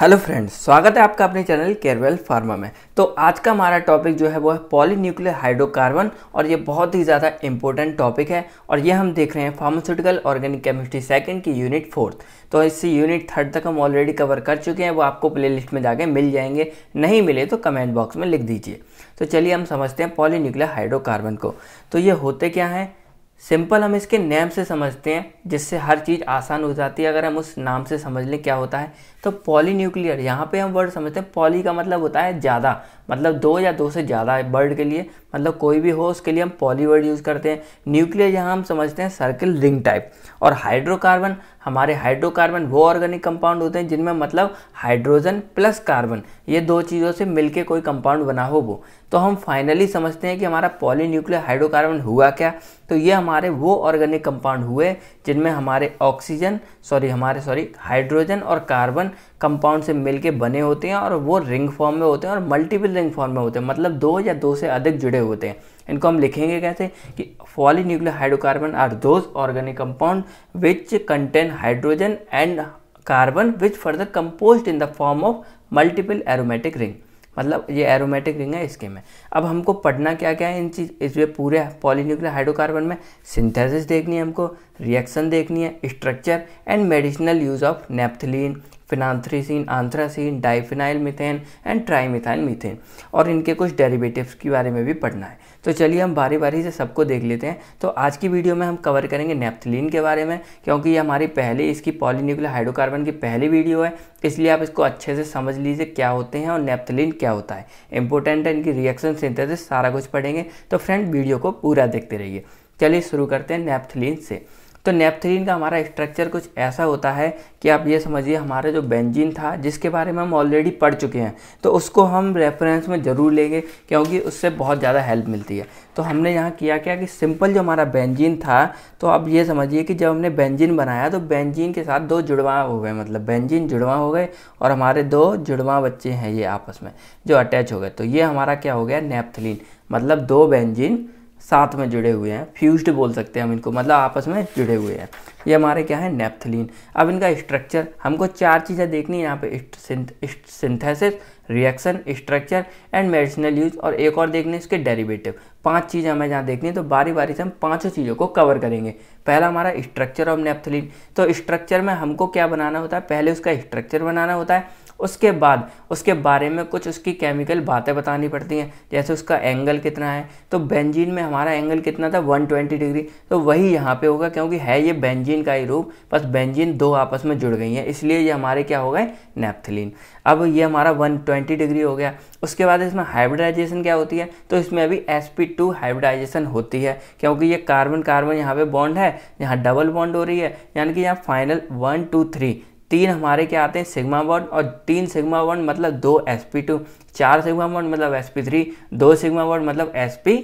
hello friends स्वागत है आपका अपने चैनल केयरवेल फार्मा में तो आज का हमारा टॉपिक जो है वो है पॉलीन्यूक्लियर हाइड्रोकार्बन और ये बहुत ही ज़्यादा इंपॉर्टेंट टॉपिक है और ये हम देख रहे हैं फार्मास्यूटिकल ऑर्गेनिक केमिस्ट्री सेकंड की यूनिट फोर्थ तो इससे यूनिट थर्ड तक हम ऑलरेडी कवर कर चुके हैं वो आपको प्ले में जाके मिल जाएंगे नहीं मिले तो कमेंट बॉक्स में लिख दीजिए तो चलिए हम समझते हैं न्यूक्लियर हाइड्रोकार्बन को तो ये होते क्या हैं सिंपल हम इसके नेम से समझते हैं जिससे हर चीज़ आसान हो जाती है अगर हम उस नाम से समझ लें क्या होता है तो पॉली न्यूक्लियर यहाँ पे हम वर्ड समझते हैं पॉली का मतलब होता है ज़्यादा मतलब दो या दो से ज़्यादा बर्ड के लिए मतलब कोई भी हो उसके लिए हम पॉलीवर्ड यूज़ करते हैं न्यूक्लियर यहाँ हम समझते हैं सर्कल रिंग टाइप और हाइड्रोकार्बन हमारे हाइड्रोकार्बन वो ऑर्गेनिक कंपाउंड होते हैं जिनमें मतलब हाइड्रोजन प्लस कार्बन ये दो चीज़ों से मिलके कोई कंपाउंड बना हो वो तो हम फाइनली समझते हैं कि हमारा पॉली न्यूक्लियर हाइड्रोकार्बन हुआ क्या तो ये हमारे वो ऑर्गेनिक कंपाउंड हुए जिनमें हमारे ऑक्सीजन सॉरी हमारे सॉरी हाइड्रोजन और कार्बन कंपाउंड से मिलके बने होते हैं और वो रिंग फॉर्म में होते हैं और मल्टीपल रैंक फॉर्म में होते हैं मतलब दो या दो से अधिक जुड़े होते हैं इनको हम लिखेंगे कैसे कि poly nuclear hydrocarbon are those organic compound which contain hydrogen and carbon which further compose in the form of multiple aromatic ring मतलब ये एरोमेटिक रिंग है इसके में अब हमको पढ़ना क्या क्या है इन चीज़ इसमें पूरे पॉलीन्यूक्लियर हाइड्रोकार्बन में सिंथेसिस देखनी है हमको रिएक्शन देखनी है structure and medicinal use of naphthalene phenanthrene anthracene diphenyl methane and trimethyl methane और इनके कुछ डेरिवेटिव्स के बारे में भी पढ़ना है तो चलिए हम बारी बारी से सबको देख लेते हैं तो आज की वीडियो में हम कवर करेंगे नेप्थलीन के बारे में क्योंकि ये हमारी पहले इसकी पॉलीन्यूक्लियर हाइड्रोकार्बन की पहली वीडियो है इसलिए आप इसको अच्छे से समझ लीजिए क्या होते हैं और नेप्थलीन क्या होता है इंपॉर्टेंट है इनकी रिएक्शन सिंथेसिस सारा कुछ पढ़ेंगे तो फ्रेंड वीडियो को पूरा देखते रहिए चलिए शुरू करते हैं नेप्थलीन से तो नेपथलीन का हमारा स्ट्रक्चर कुछ ऐसा होता है कि आप ये समझिए हमारा जो बेंजीन था जिसके बारे में हम ऑलरेडी पढ़ चुके हैं तो उसको हम रेफरेंस में ज़रूर लेंगे क्योंकि उससे बहुत ज़्यादा हेल्प मिलती है तो हमने यहाँ किया क्या कि सिंपल जो हमारा बेंजीन था तो आप ये समझिए कि जब हमने बेंजीन बनाया तो बेंजीन के साथ दो जुड़वा हो गए मतलब बेंजीन जुड़वा हो गए और हमारे दो जुड़वा बच्चे हैं ये आपस में जो अटैच हो गए तो ये हमारा क्या हो गया नेपथलिन मतलब दो बेंजीन साथ में जुड़े हुए हैं फ्यूज्ड बोल सकते हैं हम इनको मतलब आपस में जुड़े हुए हैं ये हमारे क्या है नेपथलिन अब इनका स्ट्रक्चर हमको चार चीज़ें देखनी है यहाँ पे synthesis reaction structure and medicinal use और एक और देखने इसके डेरिवेटिव पांच चीज़ें हमें यहाँ देखनी है तो बारी बारी से हम पांचों चीज़ों को कवर करेंगे पहला हमारा स्ट्रक्चर ऑफ नेपथलिन तो स्ट्रक्चर में हमको क्या बनाना होता है पहले उसका स्ट्रक्चर बनाना होता है उसके बाद उसके बारे में कुछ उसकी केमिकल बातें बतानी पड़ती हैं जैसे उसका एंगल कितना है तो बेंजीन में हमारा एंगल कितना था 120 डिग्री तो वही यहाँ पे होगा क्योंकि है ये बेंजीन का ही रूप बस बेंजीन दो आपस में जुड़ गई हैं इसलिए ये हमारे क्या हो गए नेप्थलीन अब ये हमारा 120 डिग्री हो गया उसके बाद इसमें हाइब्रिडाइजेशन क्या होती है तो इसमें अभी एस पी टू हाइब्रिडाइजेशन होती है क्योंकि ये कार्बन कार्बन यहाँ पे बॉन्ड है यहाँ डबल बॉन्ड हो रही है यानी कि यहाँ फाइनल वन टू थ्री तीन हमारे क्या आते हैं सिग्मा वन और तीन सिग्मा वन मतलब दो एस पी टू चार सिग्मा वन मतलब एस पी थ्री दो सिग्मा वन मतलब एस पी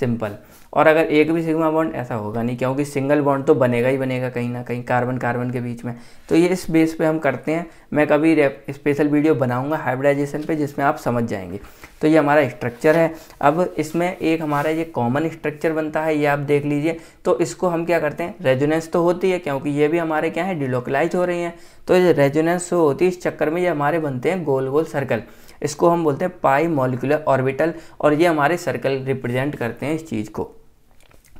सिंपल और अगर एक भी सिग्मा बॉन्ड ऐसा होगा नहीं क्योंकि सिंगल बॉन्ड तो बनेगा ही बनेगा कहीं ना कहीं कार्बन कार्बन के बीच में तो ये इस बेस पे हम करते हैं मैं कभी स्पेशल वीडियो बनाऊंगा हाइब्रिडाइजेशन पे जिसमें आप समझ जाएंगे तो ये हमारा स्ट्रक्चर है अब इसमें एक हमारा ये कॉमन स्ट्रक्चर बनता है ये आप देख लीजिए तो इसको हम क्या करते हैं रेजोनेंस तो होती है क्योंकि ये भी हमारे क्या है डिलोकलाइज हो रही हैं तो ये रेजोनेंस होती है इस चक्कर में ये हमारे बनते हैं गोल गोल सर्कल इसको हम बोलते हैं पाई मॉलिकुलर ऑर्बिटल और ये हमारे सर्कल रिप्रेजेंट करते हैं इस चीज़ को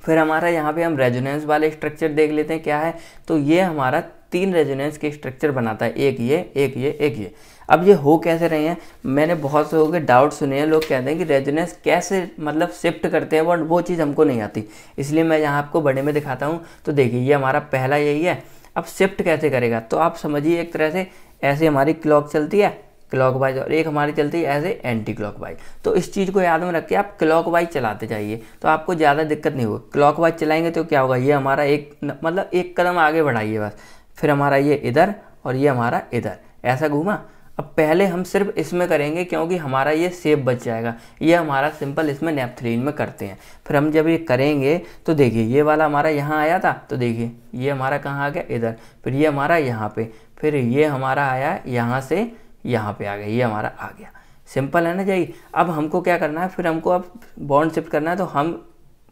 फिर हमारा यहाँ पे हम रेजोनेंस वाले स्ट्रक्चर देख लेते हैं क्या है तो ये हमारा तीन रेजोनेंस के स्ट्रक्चर बनाता है एक ये एक ये एक ये अब ये हो कैसे रहे हैं मैंने बहुत से लोगों के डाउट सुने हैं लोग कहते हैं कि रेजोनेंस कैसे मतलब शिफ्ट करते हैं बट वो चीज़ हमको नहीं आती इसलिए मैं यहाँ आपको बड़े में दिखाता हूँ तो देखिए ये हमारा पहला यही है अब शिफ्ट कैसे करेगा तो आप समझिए एक तरह से ऐसे हमारी क्लॉक चलती है वाइज और एक हमारी चलती है एज ए एंटी वाइज तो इस चीज़ को याद में रख के आप वाइज चलाते जाइए तो आपको ज़्यादा दिक्कत नहीं होगी वाइज़ चलाएंगे तो क्या होगा ये हमारा एक मतलब एक कदम आगे बढ़ाइए बस फिर हमारा ये इधर और ये हमारा इधर ऐसा घूमा अब पहले हम सिर्फ इसमें करेंगे क्योंकि हमारा ये सेप बच जाएगा ये हमारा सिंपल इसमें नेपथ्रीन में करते हैं फिर हम जब ये करेंगे तो देखिए ये वाला हमारा यहाँ आया था तो देखिए ये हमारा कहाँ आ गया इधर फिर ये हमारा यहाँ पे फिर ये हमारा आया यहाँ से यहाँ पे आ गया ये हमारा आ गया सिंपल है ना जी अब हमको क्या करना है फिर हमको अब बॉन्ड शिफ्ट करना है तो हम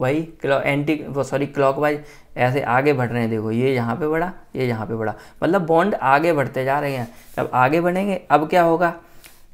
वही एंटी वो सॉरी क्लॉकवाइज ऐसे आगे बढ़ रहे हैं देखो ये यहाँ पे बढ़ा ये यहाँ पे बढ़ा मतलब बॉन्ड आगे बढ़ते जा रहे हैं जब आगे बढ़ेंगे अब क्या होगा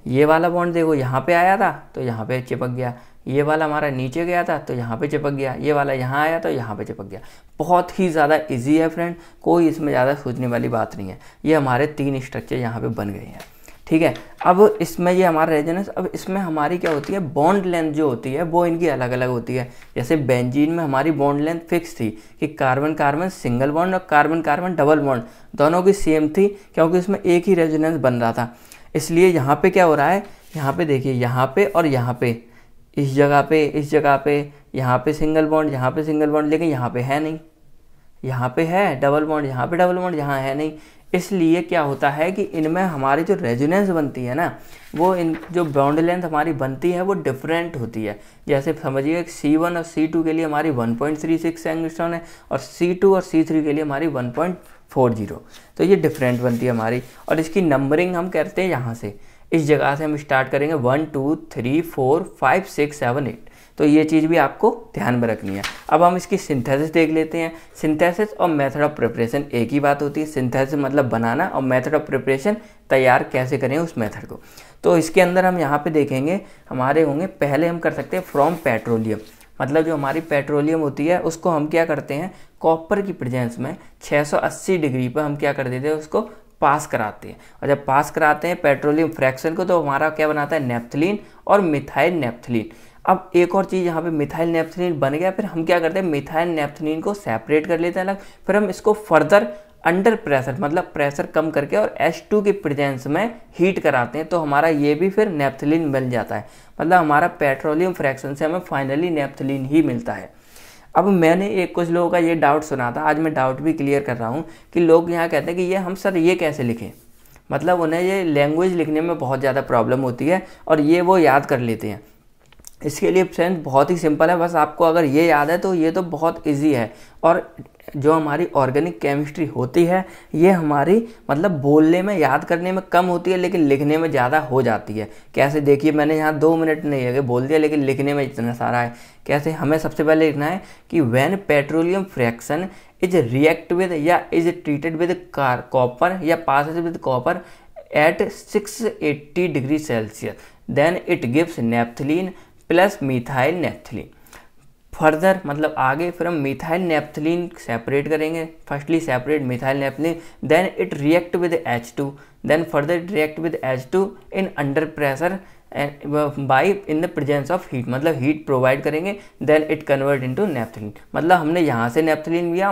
ये वाला बॉन्ड देखो यहाँ पे आया था तो यहाँ पे चिपक गया ये वाला हमारा नीचे गया था तो यहाँ पे चिपक गया ये वाला यहाँ आया तो यहाँ पे चिपक गया बहुत ही ज़्यादा इजी है फ्रेंड कोई इसमें ज़्यादा सोचने वाली बात नहीं है ये हमारे तीन स्ट्रक्चर यहाँ पे बन गए हैं ठीक है अब इसमें ये हमारा रेजोनेंस अब इसमें हमारी क्या होती है बॉन्ड लेंथ जो होती है वो इनकी अलग अलग होती है जैसे बेंजीन में हमारी बॉन्ड लेंथ फिक्स थी कि कार्बन कार्बन सिंगल बॉन्ड और कार्बन कार्बन डबल बॉन्ड दोनों की सेम थी क्योंकि इसमें एक ही रेजोनेंस बन रहा था इसलिए यहाँ पे क्या हो रहा है यहाँ पे देखिए यहाँ पे और यहाँ पे इस जगह पे इस जगह पे यहाँ पे सिंगल बॉन्ड यहाँ पे सिंगल बॉन्ड लेकिन यहाँ पे है नहीं यहाँ पे है डबल बॉन्ड यहाँ पे डबल बॉन्ड यहाँ है नहीं इसलिए क्या होता है कि इनमें हमारी जो रेजोनेंस बनती है ना वो इन जो बाउंड लेंथ हमारी बनती है वो डिफरेंट होती है जैसे समझिए सी वन और सी टू के लिए हमारी वन पॉइंट थ्री सिक्स है और सी टू और सी थ्री के लिए हमारी वन पॉइंट फोर जीरो तो ये डिफरेंट बनती है हमारी और इसकी नंबरिंग हम करते हैं यहाँ से इस जगह से हम स्टार्ट करेंगे one two three four five six seven eight तो ये चीज़ भी आपको ध्यान में रखनी है अब हम इसकी सिंथेसिस देख लेते हैं सिंथेसिस और मेथड ऑफ प्रिपरेशन एक ही बात होती है सिंथेसिस मतलब बनाना और मेथड ऑफ प्रिपरेशन तैयार कैसे करें उस मेथड को तो इसके अंदर हम यहाँ पे देखेंगे हमारे होंगे पहले हम कर सकते हैं फ्रॉम पेट्रोलियम मतलब जो हमारी पेट्रोलियम होती है उसको हम क्या करते हैं कॉपर की प्रेजेंस में 680 डिग्री पर हम क्या कर देते हैं उसको पास कराते हैं और जब पास कराते हैं पेट्रोलियम फ्रैक्शन को तो हमारा क्या बनाता है नेप्थलीन और मिथाइल नेप्थलीन अब एक और चीज़ यहाँ पे मिथाइल नेपथनिन बन गया फिर हम क्या करते हैं मिथाइल नेपथनिन को सेपरेट कर लेते हैं अलग फिर हम इसको फर्दर अंडर प्रेशर मतलब प्रेशर कम करके और H2 की प्रेजेंस में हीट कराते हैं तो हमारा ये भी फिर नेपथलिन मिल जाता है मतलब हमारा पेट्रोलियम फ्रैक्शन से हमें फाइनली नेपथलिन ही मिलता है अब मैंने एक कुछ लोगों का ये डाउट सुना था आज मैं डाउट भी क्लियर कर रहा हूँ कि लोग यहाँ कहते हैं कि ये हम सर ये कैसे लिखें मतलब उन्हें ये लैंग्वेज लिखने में बहुत ज़्यादा प्रॉब्लम होती है और ये वो याद कर लेते हैं इसके लिए फ्रेंड्स बहुत ही सिंपल है बस आपको अगर ये याद है तो ये तो बहुत इजी है और जो हमारी ऑर्गेनिक केमिस्ट्री होती है ये हमारी मतलब बोलने में याद करने में कम होती है लेकिन लिखने में ज़्यादा हो जाती है कैसे देखिए मैंने यहाँ दो मिनट नहीं आगे बोल दिया लेकिन लिखने में इतना सारा है कैसे हमें सबसे पहले लिखना है कि when petroleum fraction is react with या is treated with car copper या pass with copper at six eighty degree Celsius then it gives naphthalene plus methyl naphthalene further मतलब आगे फिर हम मिथाइल नेप्थलिन सेपरेट करेंगे firstly separate methyl naphthalene then it react with H two then further it react with H two in under pressure by in the presence of heat मतलब heat provide करेंगे then it convert into naphthalene मतलब हमने यहाँ से naphthalene लिया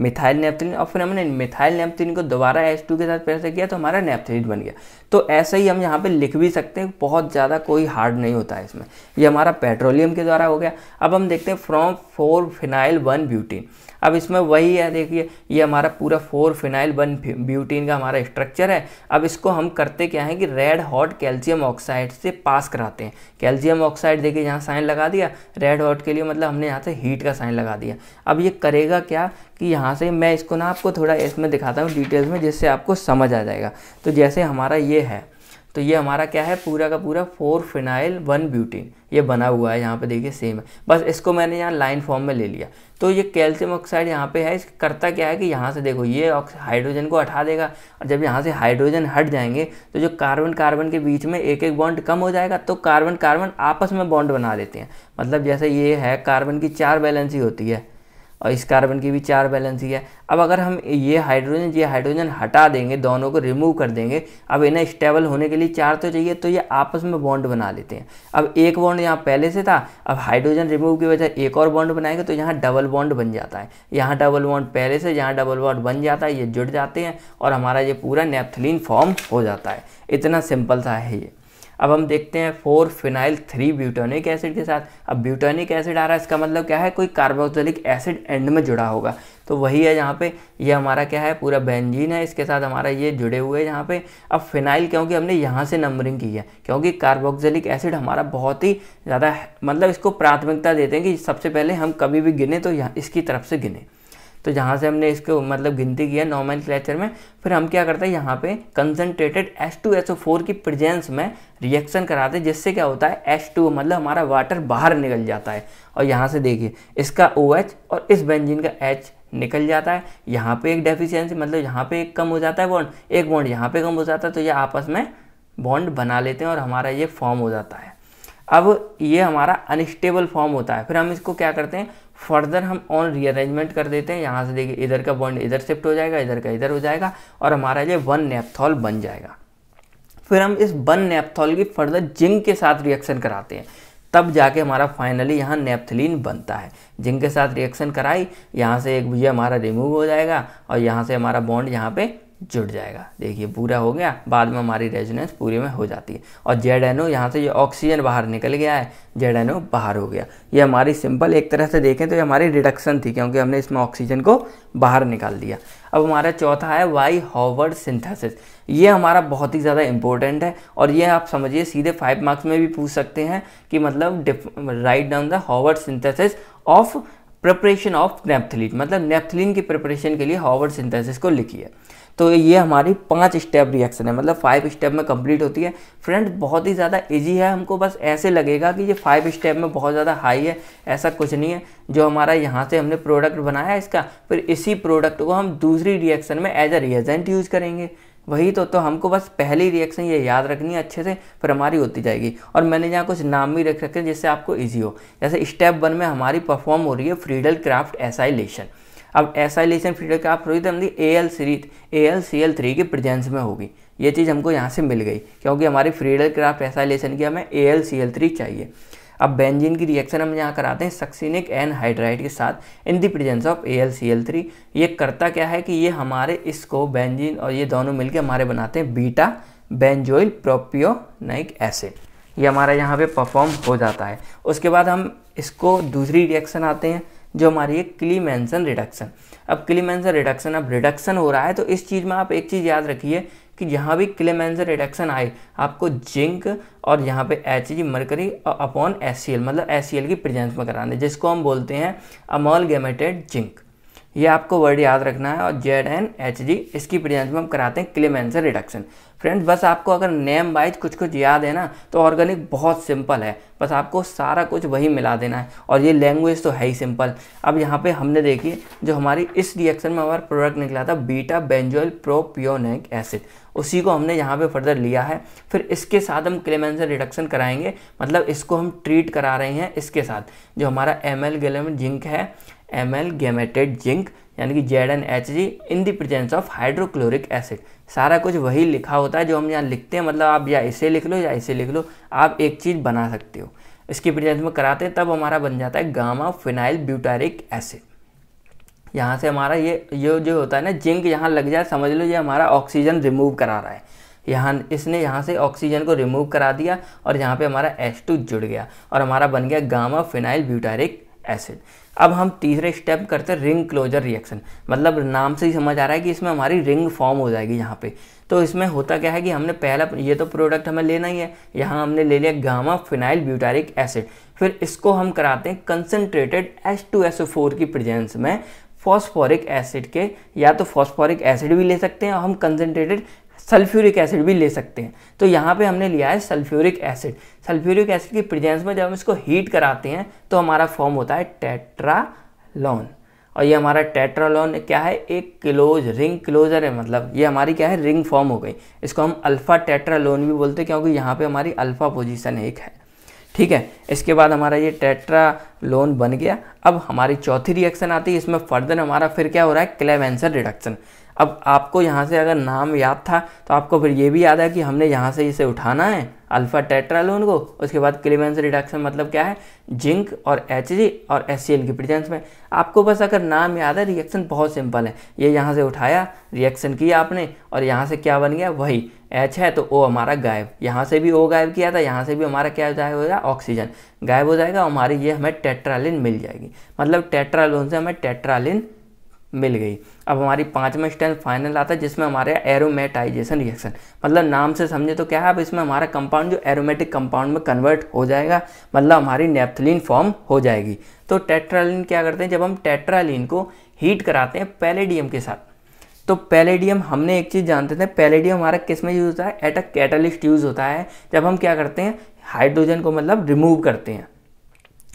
methyl naphthalene और फिर हमने मिथाइल नेपथिन को दोबारा एच टू के साथ पैसा किया तो हमारा नेपथलिन बन गया तो ऐसे ही हम यहाँ पे लिख भी सकते हैं बहुत ज़्यादा कोई हार्ड नहीं होता है इसमें ये हमारा पेट्रोलियम के द्वारा हो गया अब हम देखते हैं from four phenyl one butene अब इसमें वही है देखिए ये हमारा पूरा फोर फिनाइल वन ब्यूटीन का हमारा स्ट्रक्चर है अब इसको हम करते क्या है कि रेड हॉट कैल्शियम ऑक्साइड से पास कराते हैं कैल्शियम ऑक्साइड देखिए यहाँ साइन लगा दिया रेड हॉट के लिए मतलब हमने यहाँ से हीट का साइन लगा दिया अब ये करेगा क्या कि यहाँ से मैं इसको ना आपको थोड़ा इसमें दिखाता हूँ डिटेल्स में जिससे आपको समझ आ जाएगा तो जैसे हमारा ये है तो ये हमारा क्या है पूरा का पूरा फोर फिनाइल वन ब्यूटीन ये बना हुआ है यहाँ पे देखिए सेम है बस इसको मैंने यहाँ लाइन फॉर्म में ले लिया तो ये कैल्शियम ऑक्साइड यहाँ पे है इस करता क्या है कि यहाँ से देखो ये हाइड्रोजन को हटा देगा और जब यहाँ से हाइड्रोजन हट जाएंगे तो जो कार्बन कार्बन के बीच में एक एक बॉन्ड कम हो जाएगा तो कार्बन कार्बन आपस में बॉन्ड बना लेते हैं मतलब जैसे ये है कार्बन की चार बैलेंसी होती है और इस कार्बन की भी चार बैलेंस ही है अब अगर हम ये हाइड्रोजन ये हाइड्रोजन हटा देंगे दोनों को रिमूव कर देंगे अब इन्हें स्टेबल होने के लिए चार तो चाहिए तो ये आपस में बॉन्ड बना लेते हैं अब एक बॉन्ड यहाँ पहले से था अब हाइड्रोजन रिमूव की वजह एक और बॉन्ड बनाएंगे तो यहाँ डबल बॉन्ड बन जाता है यहाँ डबल बॉन्ड पहले से यहाँ डबल बॉन्ड बन जाता है ये जुड़ जाते हैं और हमारा ये पूरा नेपथलीन फॉर्म हो जाता है इतना सिंपल था है ये अब हम देखते हैं four phenyl three butanoic acid के साथ अब ब्यूटोनिक एसिड आ रहा है इसका मतलब क्या है कोई कार्बोक्सिलिक एसिड एंड में जुड़ा होगा तो वही है यहाँ पे ये हमारा क्या है पूरा बेंजीन है इसके साथ हमारा ये जुड़े हुए हैं यहाँ पे अब फिनाइल क्योंकि हमने यहाँ से नंबरिंग की है क्योंकि कार्बोक्सिलिक एसिड हमारा बहुत ही ज़्यादा मतलब इसको प्राथमिकता देते हैं कि सबसे पहले हम कभी भी गिने तो यहाँ इसकी तरफ से गिने तो जहाँ से हमने इसको मतलब गिनती की है नॉर्मल क्लेचर में फिर हम क्या करते हैं यहाँ पे concentrated S two S O four की प्रेजेंस में रिएक्शन कराते हैं जिससे क्या होता है एस टू मतलब हमारा वाटर बाहर निकल जाता है और यहाँ से देखिए इसका ओ OH एच और इस बेंजिन का एच निकल जाता है यहाँ पे एक डेफिशिएंसी मतलब यहाँ पे एक कम हो जाता है बॉन्ड एक बॉन्ड यहाँ पे कम हो जाता है तो ये आपस में बॉन्ड बना लेते हैं और हमारा ये फॉर्म हो जाता है अब ये हमारा अनस्टेबल फॉर्म होता है फिर हम इसको क्या करते हैं फर्दर हम ऑन रीअरेंजमेंट कर देते हैं यहाँ से देखिए इधर का बॉन्ड इधर शिफ्ट हो जाएगा इधर का इधर हो जाएगा और हमारा ये वन नेपथॉल बन जाएगा फिर हम इस वन नेपथॉल की फर्दर जिंक के साथ रिएक्शन कराते हैं तब जाके हमारा फाइनली यहाँ नेपथलीन बनता है जिंक के साथ रिएक्शन कराई यहाँ से एक भैया हमारा रिमूव हो जाएगा और यहाँ से हमारा बॉन्ड यहाँ पे जुड़ जाएगा देखिए पूरा हो गया बाद में हमारी रेजोनेंस पूरे में हो जाती है और जेड एन ओ यहाँ से ये ऑक्सीजन बाहर निकल गया है जेड एन ओ बाहर हो गया ये हमारी सिंपल एक तरह से देखें तो ये हमारी रिडक्शन थी क्योंकि हमने इसमें ऑक्सीजन को बाहर निकाल दिया अब हमारा चौथा है वाई हॉवर्ड सिंथेसिस ये हमारा बहुत ही ज़्यादा इंपॉर्टेंट है और ये आप समझिए सीधे फाइव मार्क्स में भी पूछ सकते हैं कि मतलब write down the Haworth synthesis of preparation of naphthalene मतलब नेप्थलीन की प्रिपरेशन के लिए हॉवर्ड सिंथेसिस को लिखिए तो ये हमारी पाँच स्टेप रिएक्शन है मतलब फाइव स्टेप में कंप्लीट होती है फ्रेंड बहुत ही ज़्यादा ईजी है हमको बस ऐसे लगेगा कि ये फाइव स्टेप में बहुत ज़्यादा हाई है ऐसा कुछ नहीं है जो हमारा यहाँ से हमने प्रोडक्ट बनाया इसका फिर इसी प्रोडक्ट को हम दूसरी रिएक्शन में एज अ रिएजेंट यूज़ करेंगे वही तो तो हमको बस पहली रिएक्शन ये याद रखनी है अच्छे से फिर हमारी होती जाएगी और मैंने यहाँ कुछ नाम भी रख रखे हैं जिससे आपको ईजी हो जैसे स्टेप वन में हमारी परफॉर्म हो रही है फ्रीडल क्राफ्ट एसाइलेशन अब एसाइलेशन फीडर का फ्लोरिज्म A L series A L C L three की प्रेजेंस में होगी ये चीज़ हमको यहाँ से मिल गई क्योंकि हमारे फ्रीडल क्राफ्ट एसाइलेशन की हमें A L C L three चाहिए अब बेंजीन की रिएक्शन हम यहाँ कराते हैं सक्सिनिक एन हाइड्राइड के साथ in the presence of A L C L three ये करता क्या है कि ये हमारे इसको बेंजीन और ये दोनों मिलकर हमारे बनाते हैं बीटा बेंजोइल प्रोपियोनाइक एसिड ये हमारा यहाँ पे परफॉर्म हो जाता है उसके बाद हम इसको दूसरी रिएक्शन आते हैं जो हमारी है क्लीमेंसन रिडक्शन अब क्लीमेंसन रिडक्शन अब रिडक्शन हो रहा है तो इस चीज़ में आप एक चीज़ याद रखिए कि जहाँ भी क्लेमेंसर रिडक्शन आए आपको जिंक और यहाँ पे H G mercury upon S C L मतलब एस सी एल की प्रेजेंस में कराना है जिसको हम बोलते हैं अमोल गेमेटेड जिंक ये आपको वर्ड याद रखना है और जेड एन एच जी इसकी प्रेजेंस में हम कराते हैं क्लेमेंसर रिडक्शन फ्रेंड्स बस आपको अगर नेम वाइज कुछ कुछ याद है ना तो ऑर्गेनिक बहुत सिंपल है बस आपको सारा कुछ वही मिला देना है और ये लैंग्वेज तो है ही सिंपल अब यहाँ पे हमने देखिए जो हमारी इस रिएक्शन में हमारा प्रोडक्ट निकला था बीटा बेंजोइल प्रोप्योनिक एसिड उसी को हमने यहाँ पे फर्दर लिया है फिर इसके साथ हम क्लेमेंसर रिडक्शन कराएंगे मतलब इसको हम ट्रीट करा रहे हैं इसके साथ जो हमारा एम एल जिंक है एम एल गेमेटेड जिंक यानी कि Z N H G in the presence of hydrochloric acid सारा कुछ वही लिखा होता है जो हम यहाँ लिखते हैं मतलब आप या इसे लिख लो या इसे लिख लो आप एक चीज़ बना सकते हो इसकी प्रेजेंस में कराते हैं तब हमारा बन जाता है गामा फिनाइल ब्यूटारिक एसिड यहाँ से हमारा ये ये जो होता है ना जिंक यहाँ लग जाए समझ लो ये हमारा ऑक्सीजन रिमूव करा रहा है यहाँ इसने यहाँ से ऑक्सीजन को रिमूव करा दिया और यहाँ पे हमारा H2 जुड़ गया और हमारा बन गया गामा फिनाइल ब्यूटारिक एसिड अब हम तीसरे स्टेप करते हैं रिंग क्लोजर रिएक्शन मतलब नाम से ही समझ आ रहा है कि इसमें हमारी रिंग फॉर्म हो जाएगी यहाँ पे तो इसमें होता क्या है कि हमने पहला ये तो प्रोडक्ट हमें लेना ही है यहाँ हमने ले लिया गामा फिनाइल ब्यूटारिक एसिड फिर इसको हम कराते हैं concentrated S two S four की प्रेजेंस में फॉस्फोरिक एसिड के या तो फॉस्फोरिक एसिड भी ले सकते हैं और हम कंसनट्रेटेड सल्फ्यूरिक एसिड भी ले सकते हैं तो यहाँ पे हमने लिया है सल्फ्यूरिक एसिड सल्फ्यूरिक एसिड की प्रेजेंस में जब हम इसको हीट कराते हैं तो हमारा फॉर्म होता है टेट्रालोन और ये हमारा टेट्रालोन क्या है एक क्लोज रिंग क्लोजर है मतलब ये हमारी क्या है रिंग फॉर्म हो गई इसको हम अल्फ़ा टेट्रालोन भी बोलते हैं क्योंकि यहाँ पे हमारी अल्फ़ा पोजीशन एक है ठीक है इसके बाद हमारा ये टेट्रालोन बन गया अब हमारी चौथी रिएक्शन आती है इसमें फर्दर हमारा फिर क्या हो रहा है क्लेवेंसर रिडक्शन अब आपको यहाँ से अगर नाम याद था तो आपको फिर ये भी याद है कि हमने यहाँ से इसे उठाना है अल्फ़ा टेट्रालोन को उसके बाद क्लिवेंस रिडक्शन मतलब क्या है जिंक और एच और एस की प्रेजेंस में आपको बस अगर नाम याद है रिएक्शन बहुत सिंपल है ये यहाँ से उठाया रिएक्शन किया आपने और यहाँ से क्या बन गया वही एच है तो ओ हमारा गायब यहाँ से भी ओ गायब किया था यहाँ से भी हमारा क्या गायब हो जाएगा ऑक्सीजन गायब हो जाएगा हमारी ये हमें टेट्रालिन मिल जाएगी मतलब टेट्रालोन से हमें टेट्रालिन मिल गई अब हमारी पाँचवें स्टेप फाइनल आता है जिसमें हमारे एरोमेटाइजेशन रिएक्शन मतलब नाम से समझे तो क्या है अब इसमें हमारा कंपाउंड जो एरोमेटिक कंपाउंड में कन्वर्ट हो जाएगा मतलब हमारी नेप्थलिन फॉर्म हो जाएगी तो टेट्रालिन क्या करते हैं जब हम टेट्रालिन को हीट कराते हैं पैलेडियम के साथ तो पैलेडियम हमने एक चीज़ जानते थे पैलेडियम हमारा किस में यूज़ होता है एट अ कैटलिस्ट यूज़ होता है जब हम क्या करते हैं हाइड्रोजन को मतलब रिमूव करते हैं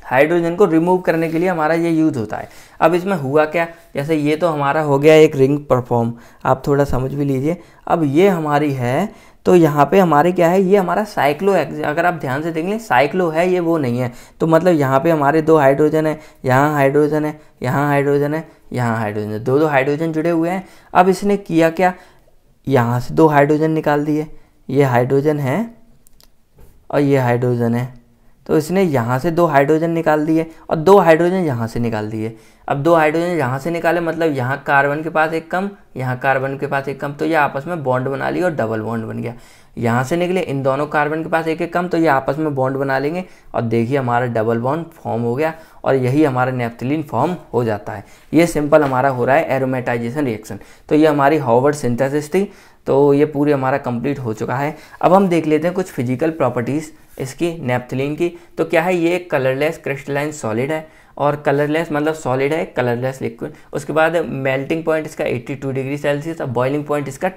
हाइड्रोजन को रिमूव करने के लिए हमारा ये यूज़ होता है अब इसमें हुआ क्या जैसे ये तो हमारा हो गया एक रिंग परफॉर्म आप थोड़ा समझ भी लीजिए अब ये हमारी है तो यहाँ पे हमारे क्या है ये हमारा साइक्लो है अगर आप ध्यान से देख लें साइक्लो है ये वो नहीं है तो मतलब यहाँ पे हमारे दो हाइड्रोजन है यहाँ हाइड्रोजन है यहाँ हाइड्रोजन है यहाँ हाइड्रोजन है दो दो हाइड्रोजन जुड़े हुए हैं अब इसने किया क्या यहाँ से दो हाइड्रोजन निकाल दिए ये हाइड्रोजन है और ये हाइड्रोजन है तो इसने यहाँ से दो हाइड्रोजन निकाल दिए और दो हाइड्रोजन यहाँ से निकाल दिए अब दो हाइड्रोजन यहाँ से निकाले मतलब यहाँ कार्बन के पास एक कम यहाँ कार्बन के पास एक कम तो ये आपस में बॉन्ड बना लिए और डबल बॉन्ड बन गया यहाँ से निकले इन दोनों कार्बन के पास एक एक कम तो ये आपस में बॉन्ड बना लेंगे और देखिए हमारा डबल बॉन्ड फॉर्म हो गया और यही हमारा नेफ्थलीन फॉर्म हो जाता है ये सिंपल हमारा हो रहा है एरोमेटाइजेशन रिएक्शन तो ये हमारी हॉवर्ड सिंथेसिस थी तो ये पूरी हमारा कंप्लीट हो चुका है अब हम देख लेते हैं कुछ फिजिकल प्रॉपर्टीज़ इसकी नेपथलिन की तो क्या है ये कलरलेस क्रिस्टलाइन सॉलिड है और कलरलेस मतलब सॉलिड है कलरलेस लिक्विड उसके बाद मेल्टिंग पॉइंट इसका 82 डिग्री सेल्सियस और बॉइलिंग पॉइंट इसका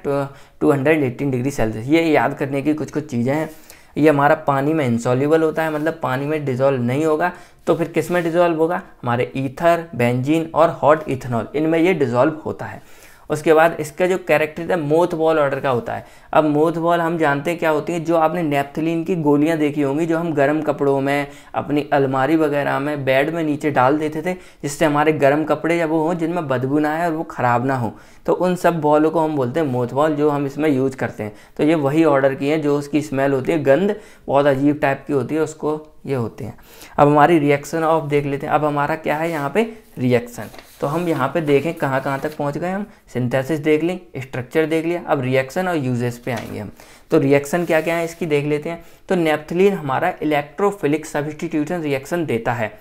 218 डिग्री सेल्सियस ये याद करने की कुछ कुछ चीज़ें हैं ये हमारा पानी में इंसॉल्यूबल होता है मतलब पानी में डिजोल्व नहीं होगा तो फिर किस में डिजोल्व होगा हमारे ईथर बेंजीन और हॉट इथेनॉल इनमें ये डिजोल्व होता है उसके बाद इसका जो कैरेक्टर है मोथ बॉल ऑर्डर का होता है अब मोथ बॉल हम जानते हैं क्या होती है जो आपने नेप्थलीन की गोलियां देखी होंगी जो हम गर्म कपड़ों में अपनी अलमारी वगैरह में बेड में नीचे डाल देते थे जिससे हमारे गर्म कपड़े जब वो हों जिनमें बदबू ना आए और वो ख़राब ना हो तो उन सब बॉलों को हम बोलते हैं मोथ बॉल जो हम इसमें यूज करते हैं तो ये वही ऑर्डर की है जो उसकी स्मेल होती है गंद बहुत अजीब टाइप की होती है उसको ये होते हैं अब हमारी रिएक्शन ऑफ देख लेते हैं अब हमारा क्या है यहाँ पे रिएक्शन तो हम यहाँ पे देखें कहाँ कहाँ तक पहुँच गए हम सिंथेसिस देख लें स्ट्रक्चर देख लिया अब रिएक्शन और यूजेस पे आएंगे हम तो रिएक्शन क्या क्या है इसकी देख लेते हैं तो नेप्थलीन हमारा इलेक्ट्रोफिलिक सब्सटीट्यूशन रिएक्शन देता है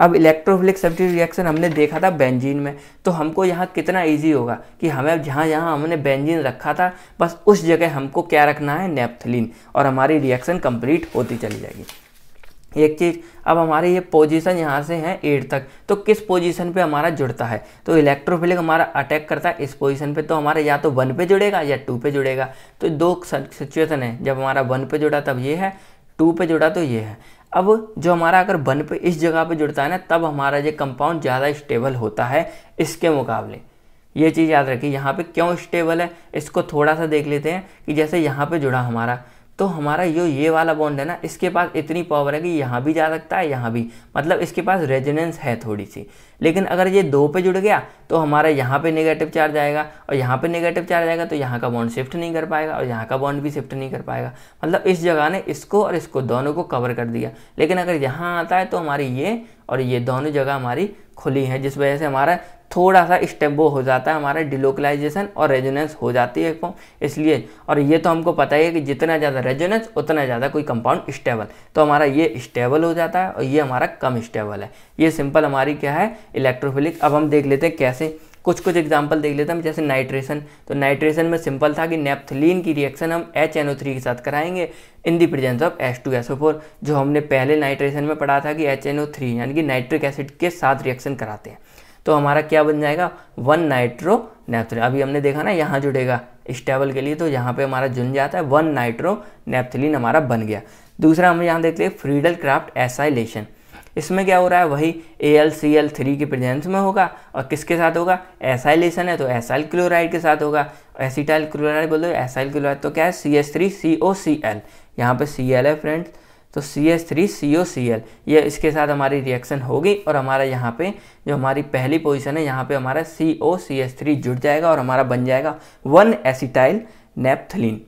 अब इलेक्ट्रोफिलिक सब्सटीट्यूट रिएक्शन हमने देखा था बेंजीन में तो हमको यहाँ कितना ईजी होगा कि हमें जहाँ जहाँ हमने बेंजीन रखा था बस उस जगह हमको क्या रखना है नेप्थलीन और हमारी रिएक्शन कंप्लीट होती चली जाएगी एक चीज़ अब हमारे ये पोजीशन यहाँ से है एट तक तो किस पोजीशन पे हमारा जुड़ता है तो इलेक्ट्रोफिलिक हमारा अटैक करता है इस पोजीशन पे तो हमारा या तो वन पे जुड़ेगा या टू पे जुड़ेगा तो दो सिचुएशन है जब हमारा वन पे जुड़ा तब ये है टू पे जुड़ा तो ये है अब जो हमारा अगर वन पे इस जगह पर जुड़ता है ना तब हमारा ये कंपाउंड ज़्यादा स्टेबल होता है इसके मुकाबले ये चीज़ याद रखिए यहाँ पर क्यों स्टेबल है इसको थोड़ा सा देख लेते हैं कि जैसे यहाँ पर जुड़ा हमारा तो हमारा जो ये वाला बॉन्ड है ना इसके पास इतनी पावर है कि यहाँ भी जा सकता है यहाँ भी मतलब इसके पास रेजिनेंस है थोड़ी सी लेकिन अगर ये दो पे जुड़ गया तो हमारा यहाँ पे नेगेटिव चार्ज आएगा और यहाँ पे नेगेटिव चार्ज आएगा तो यहाँ का बॉन्ड शिफ्ट नहीं कर पाएगा और यहाँ का बॉन्ड भी शिफ्ट नहीं कर पाएगा मतलब इस जगह ने इसको और इसको दोनों को कवर कर दिया लेकिन अगर यहाँ आता है तो हमारी ये और ये दोनों जगह हमारी खुली है जिस वजह से हमारा थोड़ा सा स्टेप वो हो जाता है हमारा डिलोकलाइजेशन और रेजोनेंस हो जाती है इसलिए और ये तो हमको पता ही है कि जितना ज़्यादा रेजोनेंस उतना ज़्यादा कोई कंपाउंड स्टेबल तो हमारा ये स्टेबल हो जाता है और ये हमारा कम स्टेबल है ये सिंपल हमारी क्या है इलेक्ट्रोफिलिक अब हम देख लेते हैं कैसे कुछ कुछ एग्जाम्पल देख लेते हैं जैसे नाइट्रेशन तो नाइट्रेशन में सिंपल था कि नेप्थलीन की रिएक्शन हम एच थ्री के साथ कराएंगे in the presence of H two S O four जो हमने पहले नाइट्रेशन में पढ़ा था कि एच एन ओ थ्री यानी कि नाइट्रिक एसिड के साथ रिएक्शन कराते हैं तो हमारा क्या बन जाएगा वन नाइट्रो नेप्थलिन अभी हमने देखा ना यहाँ जुड़ेगा स्टेबल के लिए तो यहाँ पे हमारा जुन जाता है वन नाइट्रो नेप्थलिन हमारा बन गया दूसरा हम यहाँ देखते हैं फ्रीडल क्राफ्ट एसाइलेशन इसमें क्या हो रहा है वही A L C L three के प्रेजेंस में होगा और किसके साथ होगा एसाइलेशन है तो एसाइल क्लोराइड के साथ होगा एसिटाइल क्लोराइड बोलो एसाइल क्लोराइड तो क्या है C S three C O C L यहाँ पर सी एल है फ्रेंड्स तो C S three C O C L ये इसके साथ हमारी रिएक्शन होगी और हमारा यहाँ पे जो हमारी पहली पोजीशन है यहाँ पे हमारा सी ओ सी एस थ्री जुड़ जाएगा और हमारा बन जाएगा one acetyl naphthalene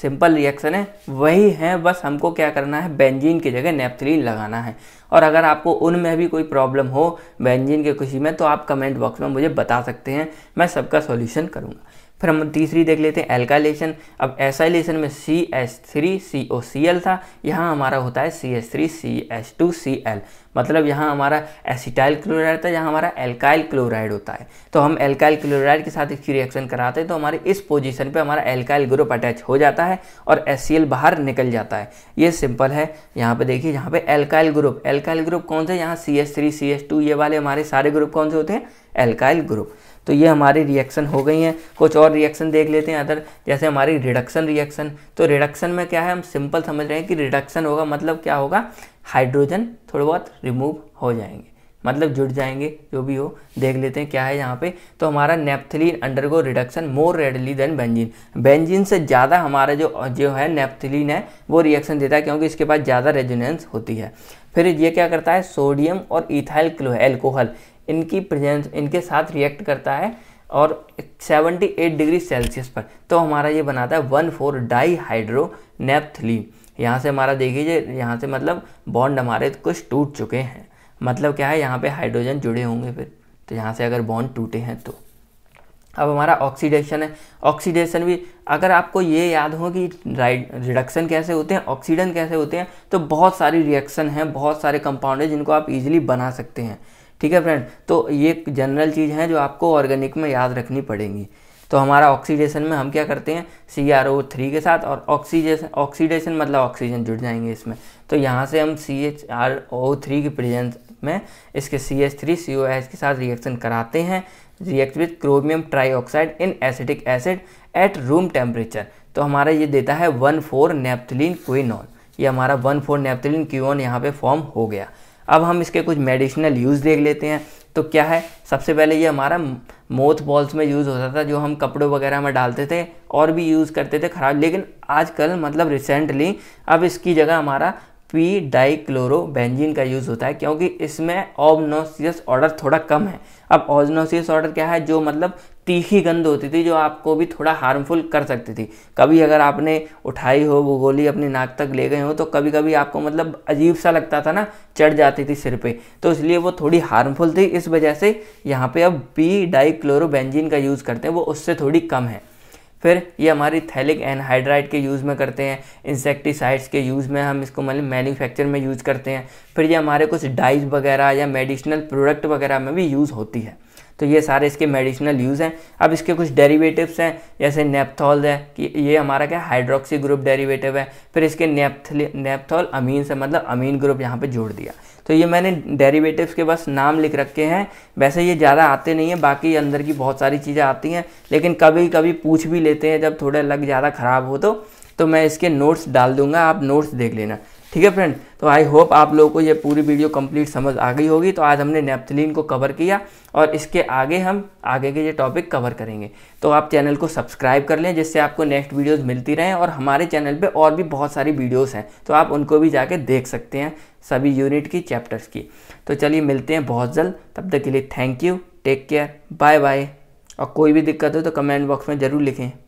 simple reaction है वही है बस हमको क्या करना है बेंजीन की जगह नेपथलीन लगाना है और अगर आपको उनमें भी कोई प्रॉब्लम हो बेंजिन के किसी में तो आप कमेंट बॉक्स में मुझे बता सकते हैं मैं सबका सॉल्यूशन करूँगा फिर हम तीसरी देख लेते हैं एल्काइलेशन अब एसाइलेशन में C S three C O C L था यहाँ हमारा होता है C S three C S two C L मतलब यहाँ हमारा एसिटाइल क्लोराइड था यहाँ हमारा एल्काइल क्लोराइड होता है तो हम एल्काइल क्लोराइड के साथ इसकी रिएक्शन कराते हैं तो हमारे इस पोजीशन पे हमारा एल्काइल ग्रुप अटैच हो जाता है और एस बाहर निकल जाता है ये सिंपल है यहाँ पे देखिए यहाँ पे alkyl group L alkyl group कौन से यहाँ C S three C S two ये वाले हमारे सारे ग्रुप कौन से होते हैं एल्काइल ग्रुप तो ये हमारी रिएक्शन हो गई हैं कुछ और रिएक्शन देख लेते हैं अदर जैसे हमारी रिडक्शन रिएक्शन तो रिडक्शन में क्या है हम सिंपल समझ रहे हैं कि रिडक्शन होगा मतलब क्या होगा हाइड्रोजन थोड़े बहुत रिमूव हो जाएंगे मतलब जुड़ जाएंगे जो भी हो देख लेते हैं क्या है यहाँ पे तो हमारा naphthalene undergo reduction more readily than benzene benzene से ज़्यादा हमारा जो जो है नेपथलिन है वो रिएक्शन देता है क्योंकि इसके पास ज़्यादा रेजोनेंस होती है फिर ये क्या करता है सोडियम और इथाइल एल्कोहल इनकी प्रेजेंस इनके साथ रिएक्ट करता है और 78 डिग्री सेल्सियस पर तो हमारा ये बनाता है one four dihydro naphthalene यहाँ से हमारा देखिए यहाँ से मतलब बॉन्ड हमारे कुछ टूट चुके हैं मतलब क्या है यहाँ पे हाइड्रोजन जुड़े होंगे फिर तो यहाँ से अगर बॉन्ड टूटे हैं तो अब हमारा ऑक्सीडेशन है ऑक्सीडेशन भी अगर आपको ये याद हो कि रिडक्शन कैसे होते हैं ऑक्सीडन कैसे होते हैं तो बहुत सारी रिएक्शन हैं बहुत सारे कंपाउंड हैं जिनको आप इजीली बना सकते हैं ठीक है फ्रेंड तो ये जनरल चीज़ हैं जो आपको ऑर्गेनिक में याद रखनी पड़ेंगी तो हमारा ऑक्सीडेशन में हम क्या करते हैं सी आर ओ थ्री के साथ और ऑक्सीजेशन ऑक्सीडेशन मतलब ऑक्सीजन जुड़ जाएंगे इसमें तो यहाँ से हम C H R O three की प्रेजेंस में इसके C H three C O H के साथ रिएक्शन कराते हैं react with chromium trioxide in acidic acid at room temperature तो हमारा ये देता है वन फोर नेपथलिन क्विनॉन ये हमारा वन फोर नेपथलिन क्यून यहाँ पे फॉर्म हो गया अब हम इसके कुछ मेडिसिनल यूज़ देख लेते हैं तो क्या है सबसे पहले ये हमारा मोथ बॉल्स में यूज़ होता था जो हम कपड़ों वगैरह में डालते थे और भी यूज़ करते थे ख़राब लेकिन आजकल मतलब रिसेंटली अब इसकी जगह हमारा पी डाइक्लोरोबेंजीन का यूज़ होता है क्योंकि इसमें ऑबनोसियस ऑर्डर थोड़ा कम है अब ऑजनोसियस ऑर्डर क्या है जो मतलब तीखी गंध होती थी जो आपको भी थोड़ा हार्मफुल कर सकती थी कभी अगर आपने उठाई हो वो गोली अपने नाक तक ले गए हो तो कभी कभी आपको मतलब अजीब सा लगता था ना चढ़ जाती थी सिर पे तो इसलिए वो थोड़ी हार्मफुल थी इस वजह से यहाँ पे अब बी डाइक्लोरोबेंजीन का यूज़ करते हैं वो उससे थोड़ी कम है फिर ये हमारी थैलिक एनहाइड्राइड के यूज़ में करते हैं इंसेक्टिसाइड्स के यूज़ में हम इसको मतलब मैन्युफैक्चर में यूज़ करते हैं फिर ये हमारे कुछ डाइज वगैरह या मेडिसिनल प्रोडक्ट वगैरह में भी यूज़ होती है तो ये सारे इसके मेडिसिनल यूज़ हैं अब इसके कुछ डेरिवेटिव्स हैं जैसे नेपथॉल है कि ये हमारा क्या हाइड्रोक्सी ग्रुप डेरिवेटिव है फिर इसके नेपथॉल अमीन से मतलब अमीन ग्रुप यहाँ पर जोड़ दिया तो ये मैंने डेरिवेटिव्स के बस नाम लिख रखे हैं वैसे ये ज़्यादा आते नहीं हैं बाकी अंदर की बहुत सारी चीज़ें आती हैं लेकिन कभी कभी पूछ भी लेते हैं जब थोड़ा लग ज़्यादा ख़राब हो तो तो मैं इसके नोट्स डाल दूंगा आप नोट्स देख लेना ठीक है फ्रेंड तो आई होप आप लोगों को ये पूरी वीडियो कंप्लीट समझ आ गई होगी तो आज हमने नेप्थलीन को कवर किया और इसके आगे हम आगे के ये टॉपिक कवर करेंगे तो आप चैनल को सब्सक्राइब कर लें जिससे आपको नेक्स्ट वीडियोस मिलती रहें और हमारे चैनल पे और भी बहुत सारी वीडियोस हैं तो आप उनको भी जाके देख सकते हैं सभी यूनिट की चैप्टर्स की तो चलिए मिलते हैं बहुत जल्द तब तक के लिए thank you take care bye bye और कोई भी दिक्कत हो तो कमेंट बॉक्स में ज़रूर लिखें